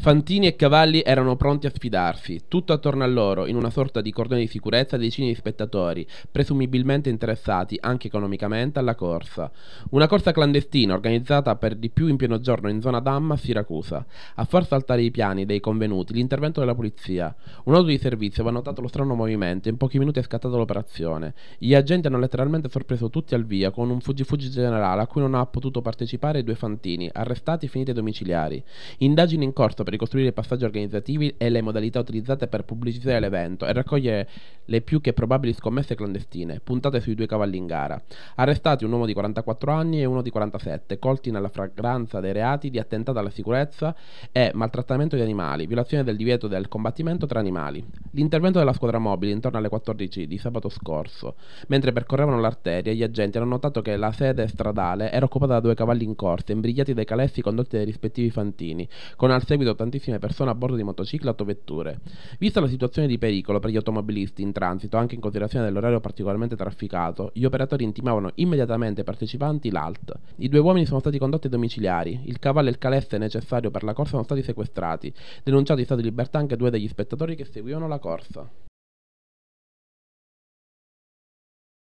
Fantini e Cavalli erano pronti a sfidarsi. Tutto attorno a loro, in una sorta di cordone di sicurezza, decine di spettatori, presumibilmente interessati anche economicamente alla corsa. Una corsa clandestina organizzata per di più in pieno giorno in zona Damma, a Siracusa. A far saltare i piani dei convenuti, l'intervento della polizia. Un auto di servizio aveva notato lo strano movimento e in pochi minuti è scattata l'operazione. Gli agenti hanno letteralmente sorpreso tutti al via con un fuggi-fuggi generale a cui non ha potuto partecipare i due Fantini, arrestati e finiti ai domiciliari. Indagini in corso per per ricostruire i passaggi organizzativi e le modalità utilizzate per pubblicizzare l'evento e raccogliere le più che probabili scommesse clandestine, puntate sui due cavalli in gara. Arrestati un uomo di 44 anni e uno di 47, colti nella fragranza dei reati di attentato alla sicurezza e maltrattamento di animali, violazione del divieto del combattimento tra animali. L'intervento della squadra mobile intorno alle 14 di sabato scorso, mentre percorrevano l'arteria, gli agenti hanno notato che la sede stradale era occupata da due cavalli in corsa, imbrigliati dai calessi condotti dai rispettivi fantini, con al seguito tantissime persone a bordo di motocicli e autovetture. Vista la situazione di pericolo per gli automobilisti in transito, anche in considerazione dell'orario particolarmente trafficato, gli operatori intimavano immediatamente ai partecipanti l'ALT. I due uomini sono stati condotti ai domiciliari, il cavallo e il calesse necessario per la corsa sono stati sequestrati, denunciati in stato di libertà anche due degli spettatori che seguivano la corsa.